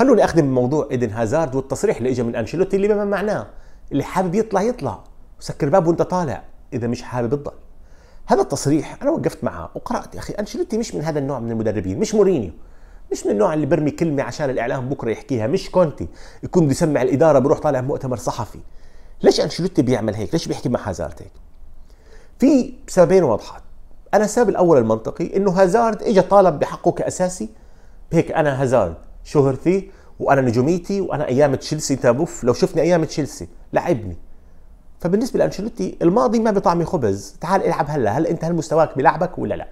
خلوني اخدم موضوع ايدن هازارد والتصريح اللي اجى من انشيلوتي اللي ما معناه اللي حابب يطلع يطلع وسكر الباب وانت طالع اذا مش حابب تضل هذا التصريح انا وقفت معه وقرات يا اخي انشيلوتي مش من هذا النوع من المدربين مش مورينيو مش من النوع اللي برمي كلمه عشان الاعلام بكره يحكيها مش كونتي يكون بده يسمع الاداره بروح طالع مؤتمر صحفي ليش انشيلوتي بيعمل هيك ليش بيحكي مع هازارد هيك في سببين واضحات انا السبب الاول المنطقي انه هازارد اجى طالب بحقه كاساسي هيك انا هازارد شهرتي وانا نجوميتي وانا ايام تشيلسي تابوف لو شفني ايام تشيلسي لعبني فبالنسبه لانشيلوتي الماضي ما بطعمي خبز تعال العب هلا هل انت هل مستواك بلعبك ولا لا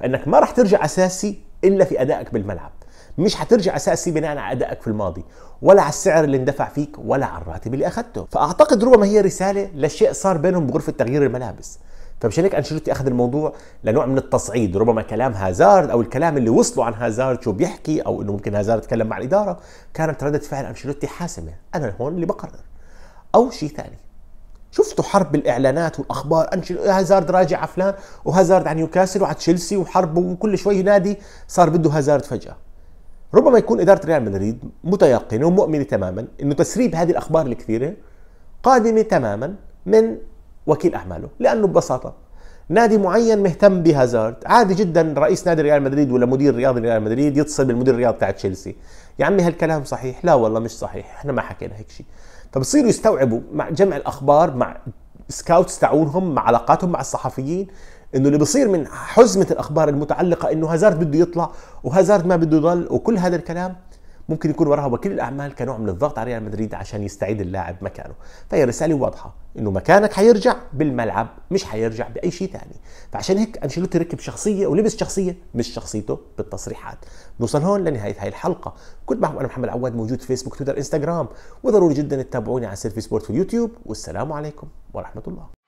فانك ما راح ترجع اساسي الا في ادائك بالملعب مش حترجع اساسي بناء على ادائك في الماضي ولا على السعر اللي اندفع فيك ولا على الراتب اللي اخذته فاعتقد ربما هي رساله لشيء صار بينهم بغرفه تغيير الملابس فمشان طيب، هيك انشيلوتي اخذ الموضوع لنوع من التصعيد ربما كلام هازارد او الكلام اللي وصلوا عن هازارد شو بيحكي او انه ممكن هازارد تكلم مع الاداره كانت رده فعل انشيلوتي حاسمه انا هون اللي بقرر او شيء ثاني شفتوا حرب الاعلانات والاخبار هازارد راجع على فلان وهازارد عن نيوكاسل وعلى تشيلسي وحرب وكل شوي نادي صار بده هازارد فجاه ربما يكون اداره ريال مدريد متيقنه ومؤمنه تماما انه تسريب هذه الاخبار الكثيره قادمه تماما من وكيل أعماله لأنه ببساطة نادي معين مهتم بهازارد عادي جدا رئيس نادي ريال مدريد ولا مدير رياضي ريال مدريد يتصل بالمدير الرياضي تاع تشيلسي يا عمي هالكلام صحيح لا والله مش صحيح احنا ما حكينا هيك شيء فبصيروا يستوعبوا مع جمع الاخبار مع سكاوتس تاعونهم مع علاقاتهم مع الصحفيين انه اللي بصير من حزمه الاخبار المتعلقه انه هازارد بده يطلع وهازارد ما بده يضل وكل هذا الكلام ممكن يكون وراها وكيل الاعمال كنوع من الضغط على ريال مدريد عشان يستعيد اللاعب مكانه فهي رساله واضحه انه مكانك حيرجع بالملعب مش حيرجع باي شيء ثاني فعشان هيك انشيلوتي ركب شخصيه ولبس شخصيه مش شخصيته بالتصريحات نوصل هون لنهايه هاي الحلقه كنت معكم انا محمد عواد موجود في فيسبوك تويتر انستغرام وضروري جدا تتابعوني على سيرفي سبورت في اليوتيوب والسلام عليكم ورحمه الله